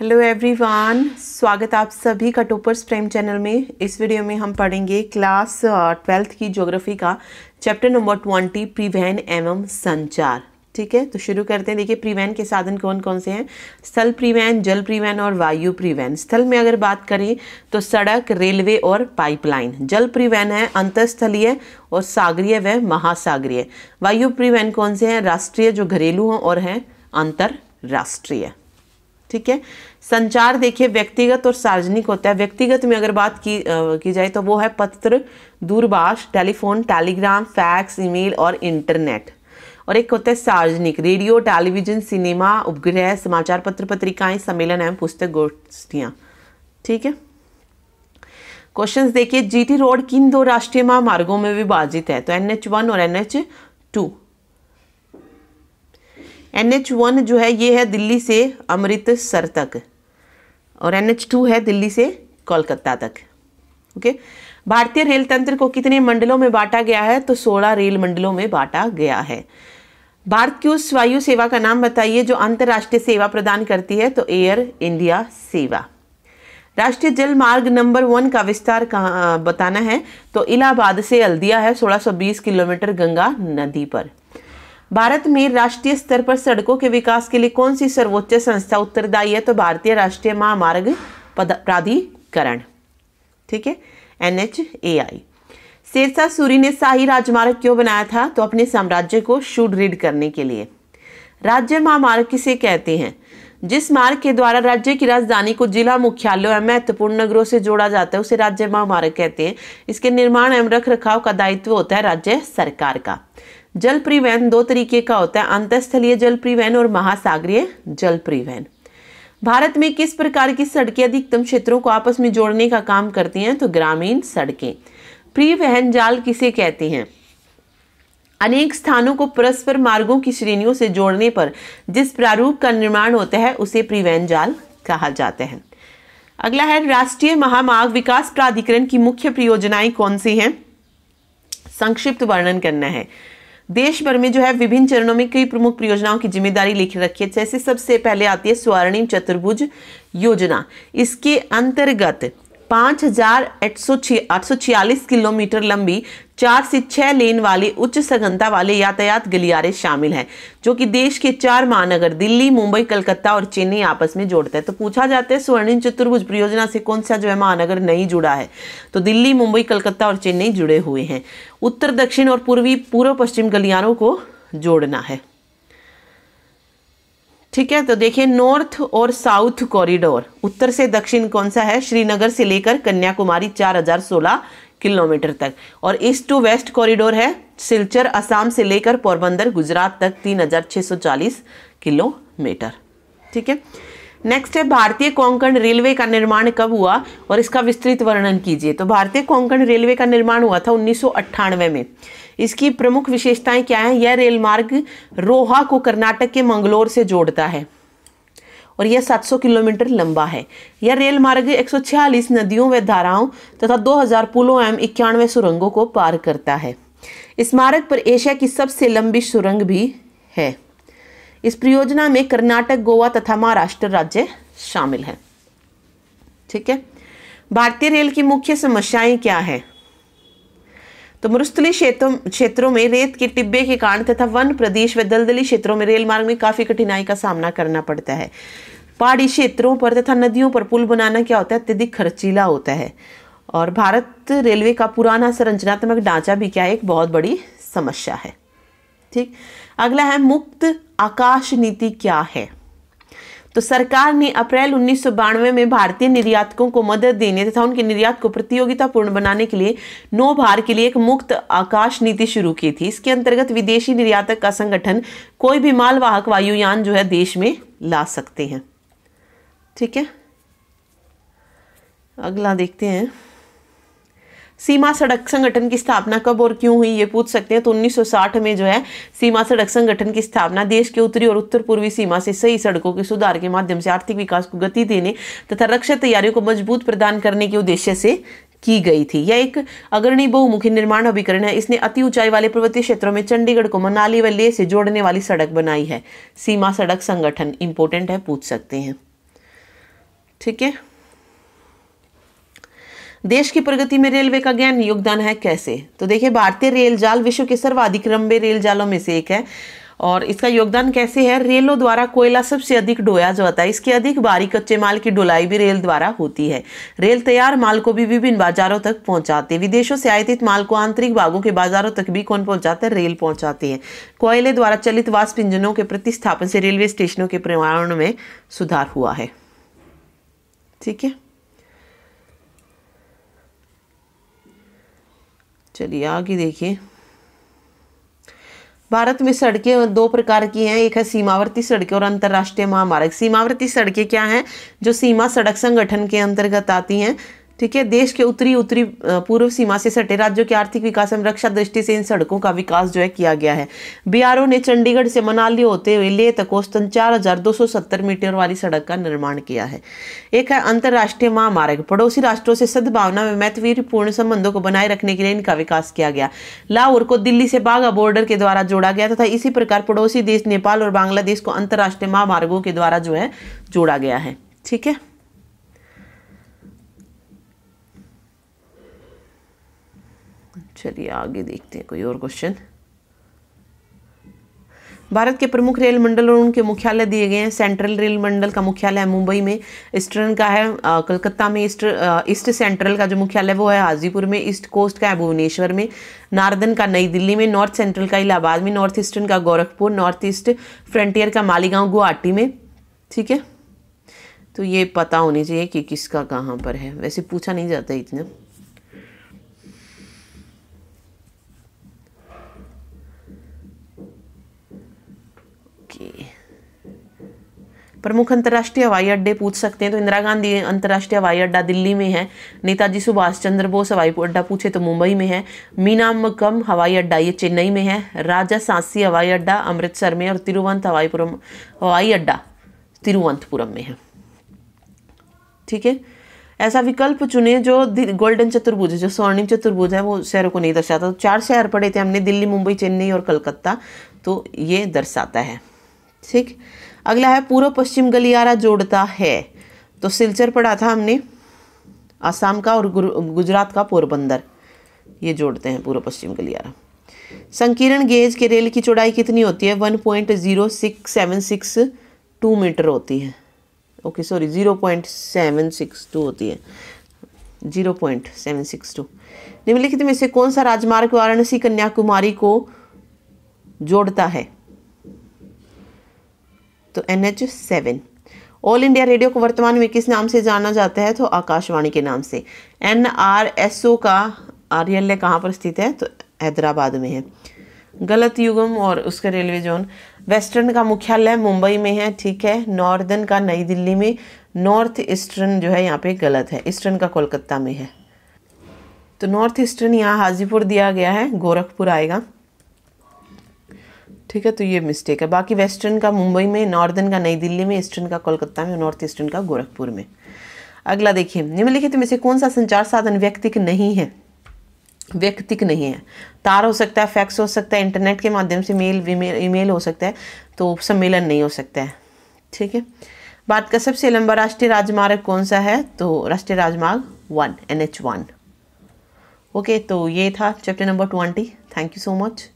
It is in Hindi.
हेलो एवरीवन स्वागत आप सभी का टोपर्स प्रेम चैनल में इस वीडियो में हम पढ़ेंगे क्लास ट्वेल्थ uh, की ज्योग्राफी का चैप्टर नंबर ट्वेंटी प्रिवहन एवं संचार ठीक है तो शुरू करते हैं देखिए प्रिवहन के साधन कौन कौन से हैं स्थल प्रिवेन जल प्रिवहन और वायु प्रिवेन स्थल में अगर बात करें तो सड़क रेलवे और पाइपलाइन जल प्रिवहन है अंतस्थलीय और सागरीय व महासागरीय वायु प्रिवहन कौन से हैं राष्ट्रीय जो घरेलू हों और हैं अंतर्राष्ट्रीय ठीक है संचार देखिए व्यक्तिगत और सार्वजनिक होता है व्यक्तिगत में अगर बात की आ, की जाए तो वो है पत्र दूरभाष टेलीफोन टेलीग्राम फैक्स ईमेल और इंटरनेट और एक होता है सार्वजनिक रेडियो टेलीविजन सिनेमा उपग्रह समाचार पत्र पत्रिकाएं सम्मेलन एवं पुस्तक गोष्ठियाँ ठीक है क्वेश्चंस देखिए जीटी रोड किन दो राष्ट्रीय महामार्गों में विभाजित है तो एन एच वन और N H two N H one जो है ये है दिल्ली से अमृतसर तक और एन एच टू है दिल्ली से कोलकाता तक ओके भारतीय रेल तंत्र को कितने मंडलों में बांटा गया है तो सोलह रेल मंडलों में बांटा गया है भारत की उस वायु सेवा का नाम बताइए जो अंतर्राष्ट्रीय सेवा प्रदान करती है तो एयर इंडिया सेवा राष्ट्रीय जल मार्ग नंबर वन का विस्तार कहाँ बताना है तो इलाहाबाद से हल्दिया है 1620 किलोमीटर गंगा नदी पर भारत में राष्ट्रीय स्तर पर सड़कों के विकास के लिए कौन सी सर्वोच्च संस्था उत्तरदायी है तो भारतीय राष्ट्रीय महामार्ग प्राधिकरण ठीक है N H A I Shershah Suri ने शाही राजमार्ग क्यों बनाया था तो अपने साम्राज्य को सुदृढ़ करने के लिए राज्य महामार्ग किसे कहते हैं जिस मार्ग के द्वारा राज्य की राजधानी को जिला मुख्यालय और महत्वपूर्ण नगरों से जोड़ा जाता है उसे राज्य महामार्ग कहते हैं इसके निर्माण एवं रख रखाव का दायित्व होता है राज्य सरकार का जल परिवहन दो तरीके का होता है अंतस्थलीय जल परिवहन और महासागरीय जल परिवहन भारत में किस प्रकार की सड़कें अधिकतम क्षेत्रों को आपस में जोड़ने का काम करती हैं तो ग्रामीण सड़कें परिवहन जाल किसे कहते हैं अनेक स्थानों को परस्पर मार्गों की श्रेणियों से जोड़ने पर जिस प्रारूप का निर्माण होता है उसे परिवहन जाल कहा जाता है अगला है राष्ट्रीय महामार्ग विकास प्राधिकरण की मुख्य परियोजनाएं कौन सी हैं संक्षिप्त वर्णन करना है देश भर में जो है विभिन्न चरणों में कई प्रमुख परियोजनाओं की जिम्मेदारी लिख रखी है जैसे सबसे पहले आती है स्वर्णिम चतुर्भुज योजना इसके अंतर्गत पाँच हजार आठ सौ छियालीस किलोमीटर लंबी चार से छः लेन वाले उच्च सघनता वाले यातायात गलियारे शामिल हैं जो कि देश के चार महानगर दिल्ली मुंबई कलकत्ता और चेन्नई आपस में जोड़ते हैं तो पूछा जाता है स्वर्णिम चतुर्भुज परियोजना से कौन सा जो है महानगर नहीं जुड़ा है तो दिल्ली मुंबई कलकत्ता और चेन्नई जुड़े हुए हैं उत्तर दक्षिण और पूर्वी पूर्व पश्चिम गलियारों को जोड़ना है ठीक है तो देखिए नॉर्थ और साउथ कॉरिडोर उत्तर से दक्षिण कौन सा है श्रीनगर से लेकर कन्याकुमारी 4016 किलोमीटर तक और ईस्ट टू वेस्ट कॉरिडोर है सिलचर असम से लेकर पोरबंदर गुजरात तक 3640 किलोमीटर ठीक है नेक्स्ट है भारतीय कोंकण रेलवे का निर्माण कब हुआ और इसका विस्तृत वर्णन कीजिए तो भारतीय कोंकण रेलवे का निर्माण हुआ था उन्नीस में इसकी प्रमुख विशेषताएं क्या हैं यह रेल मार्ग रोहा को कर्नाटक के मंगलोर से जोड़ता है और यह 700 किलोमीटर लंबा है यह रेल मार्ग एक नदियों व धाराओं तथा 2000 पुलों एवं इक्यानवे सुरंगों को पार करता है इस मार्ग पर एशिया की सबसे लंबी सुरंग भी है इस परियोजना में कर्नाटक गोवा तथा महाराष्ट्र राज्य शामिल हैं ठीक है भारतीय रेल की मुख्य समस्याएं क्या है तो मरुस्थली क्षेत्रों में रेत के टिब्बे के कारण तथा वन प्रदेश व दलदली क्षेत्रों में रेल मार्ग में काफ़ी कठिनाई का सामना करना पड़ता है पहाड़ी क्षेत्रों पर तथा नदियों पर पुल बनाना क्या होता है अत्यधिक खर्चीला होता है और भारत रेलवे का पुराना संरचनात्मक ढांचा भी क्या है एक बहुत बड़ी समस्या है ठीक अगला है मुक्त आकाश नीति क्या है तो सरकार ने अप्रैल उन्नीस में भारतीय निर्यातकों को मदद देने तथा उनके निर्यात को प्रतियोगितापूर्ण बनाने के लिए नो भार के लिए एक मुक्त आकाश नीति शुरू की थी इसके अंतर्गत विदेशी निर्यातक का संगठन कोई भी मालवाहक वायुयान जो है देश में ला सकते हैं ठीक है अगला देखते हैं सीमा सड़क संगठन की स्थापना कब और क्यों हुई ये पूछ सकते हैं तो 1960 में जो है सीमा सड़क संगठन की स्थापना देश के उत्तरी और उत्तर पूर्वी सीमा से सही सड़कों के सुधार के माध्यम से आर्थिक विकास को गति देने तथा रक्षा तैयारियों को मजबूत प्रदान करने के उद्देश्य से की गई थी यह एक अग्रणी बहुमुखी निर्माण अभिकरण है इसने अति ऊंचाई वाले पर्वतीय क्षेत्रों में चंडीगढ़ को मनाली व लेह से जोड़ने वाली सड़क बनाई है सीमा सड़क संगठन इंपोर्टेंट है पूछ सकते हैं ठीक है देश की प्रगति में रेलवे का ज्ञान योगदान है कैसे तो देखिए भारतीय रेल जाल विश्व के सर्वाधिक लंबे रेल जालों में से एक है और इसका योगदान कैसे है रेलों द्वारा कोयला सबसे अधिक ढोया जाता है इसके अधिक बारी कच्चे माल की ढुलाई भी रेल द्वारा होती है रेल तैयार माल को भी विभिन्न बाजारों तक पहुंचाते विदेशों से आयातित माल को आंतरिक भागों के बाजारों तक भी कौन पहुंचाता है रेल पहुंचाते हैं कोयले द्वारा चलित वाष्प इंजनों के प्रतिस्थापन से रेलवे स्टेशनों के पर्यावरण में सुधार हुआ है ठीक है चलिए आगे देखिए भारत में सड़कें दो प्रकार की हैं एक है सीमावर्ती सड़कें और अंतर्राष्ट्रीय महामार्ग सीमावर्ती सड़कें क्या हैं जो सीमा सड़क संगठन के अंतर्गत आती हैं ठीक है देश के उत्तरी उत्तरी पूर्व सीमा से सटे राज्यों के आर्थिक विकास एवं रक्षा दृष्टि से इन सड़कों का विकास जो है किया गया है बीआरओ ने चंडीगढ़ से मनाली होते हुए लेह तक औस्तन चार मीटर वाली सड़क का निर्माण किया है एक है अंतर्राष्ट्रीय महामार्ग पड़ोसी राष्ट्रों से सद्भावना में महत्वपूर्ण संबंधों को बनाए रखने के लिए इनका विकास किया गया लाहौर को दिल्ली से बाघा बॉर्डर के द्वारा जोड़ा गया तथा इसी प्रकार पड़ोसी देश नेपाल और बांग्लादेश को अंतर्राष्ट्रीय महामार्गों के द्वारा जो है जोड़ा गया है ठीक है चलिए आगे देखते हैं कोई और क्वेश्चन भारत के प्रमुख रेल मंडल और उनके मुख्यालय दिए गए हैं सेंट्रल रेल मंडल का मुख्यालय है मुंबई में ईस्टर्न का है कलकत्ता में ईस्ट ईस्ट सेंट्रल का जो मुख्यालय वो है हाजीपुर में ईस्ट कोस्ट का है भुवनेश्वर में नार्दन का नई दिल्ली में नॉर्थ सेंट्रल का इलाहाबाद में नॉर्थ ईस्टर्न का गोरखपुर नॉर्थ ईस्ट फ्रंटियर का मालीगांव गुवाहाटी में ठीक है तो ये पता होनी चाहिए कि किसका कहाँ पर है वैसे पूछा नहीं जाता इतना प्रमुख अंतर्राष्ट्रीय हवाई अड्डे पूछ सकते हैं तो इंदिरा गांधी अंतर्राष्ट्रीय हवाई अड्डा दिल्ली में है नेताजी सुभाष चंद्र बोस हवाई अड्डा पूछे तो मुंबई में है मीनामकम हवाई अड्डा ये चेन्नई में है राजा सांसी हवाई अड्डा अमृतसर में और तिरुवंत हवाईपुरम हवाई अड्डा तिरुवंतपुरम में है ठीक है ऐसा विकल्प चुने जो गोल्डन चतुर्भुज जो स्वर्णिम चतुर्भुज है वो शहरों को नहीं दर्शाता तो चार शहर पड़े थे हमने दिल्ली मुंबई चेन्नई और कलकत्ता तो ये दर्शाता है ठीक अगला है पूर्व पश्चिम गलियारा जोड़ता है तो सिलचर पढ़ा था हमने आसाम का और गुजरात का पोरबंदर ये जोड़ते हैं पूर्व पश्चिम गलियारा संकीर्ण गेज के रेल की चौड़ाई कितनी होती है one point zero six seven six two metre होती है okay sorry zero point seven six two होती है zero point seven six two निम्नलिखित में से कौन सा राजमार्ग वाराणसी कन्याकुमारी को जोड़ता है तो N H seven All India Radio को वर्तमान में किस नाम से जाना जाता है तो आकाशवाणी के नाम से एन आर एस ओ का आर्यल्य कहाँ पर स्थित है तो हैदराबाद में है गलत युगम और उसके रेलवे जोन वेस्टर्न का मुख्यालय मुंबई में है ठीक है नॉर्दर्न का नई दिल्ली में नॉर्थ ईस्टर्न जो है यहाँ पे गलत है ईस्टर्न का कोलकाता में है तो नॉर्थ ईस्टर्न यहाँ हाजीपुर दिया गया है गोरखपुर आएगा ठीक है तो ये मिस्टेक है बाकी वेस्टर्न का मुंबई में नॉर्दर्न का नई दिल्ली में ईस्टर्न का कोलकाता में नॉर्थ ईस्टर्न का गोरखपुर में अगला देखिए निम्नलिखित में से कौन सा संचार साधन व्यक्तिक नहीं है व्यक्तिक नहीं है तार हो सकता है फैक्स हो सकता है इंटरनेट के माध्यम से मेल ईमेल हो सकता है तो सम्मेलन नहीं हो सकता है ठीक है बात का सबसे लंबा राष्ट्रीय राजमार्ग कौन सा है तो राष्ट्रीय राजमार्ग one N H one okay तो ये था chapter number twenty thank you so much